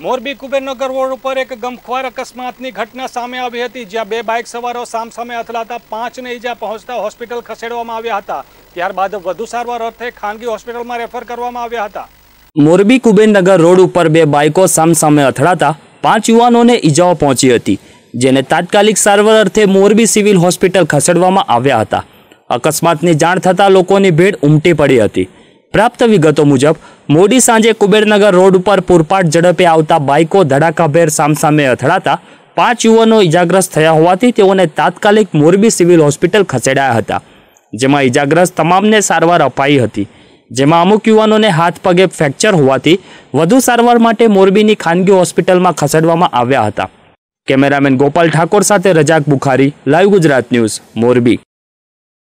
Morbi Kubernagar road ઉપર એક ગમખ્વાર અકસ્માતની ઘટના સામે આવી હતી જ્યાં બે બાઇક સવારો સામસામે અથડાતા પાંચને ઈજા પહોંચતા હોસ્પિટલ ખસેડવામાં આવ્યા હતા ત્યારબાદ વધુ સારવાર અર્થે ખાનગી હોસ્પિટલમાં રેફર કરવામાં આવ્યા હતા મોરબી કુબેરનગર રોડ ઉપર બે બાઇકો સામસામે અથડાતા પાંચ યુવાનોને ઈજાઓ પહોંચી હતી જેને તાત્કાલિક સારવાર અર્થે મોરબી સિવિલ હોસ્પિટલ ખસેડવામાં આવ્યા હતા અકસ્માતની જાણ થતાં લોકોની ભીડ ઉમટી પડી હતી પ્રાપ્ત વિગતો મુજબ મોડી સાંજે કુબેરનગર રોડ ઉપર પૂરપાટ ઝડપે આવતા બાઇકો ધડાકાભેર સામસામે અથડાતા પાંચ યુવાનો ઇજાગ્રસ્ત થયા હોવાથી તેઓને તાત્કાલિક મોરબી સિવિલ હોસ્પિટલ ખસેડાયા હતા જેમાં ઇજાગ્રસ્ત તમામને સારવાર અપાઈ હતી જેમાં અમુક યુવાનોને હાથ પગે ફ્રેક્ચર હોવાથી વધુ સારવાર માટે મોરબીની ખાનગી હોસ્પિટલમાં ખસેડવામાં આવ્યા હતા કેમેરામેન ગોપાલ ઠાકોર સાથે રજાક બુખારી લાઈવ ગુજરાત ન્યૂઝ મોરબી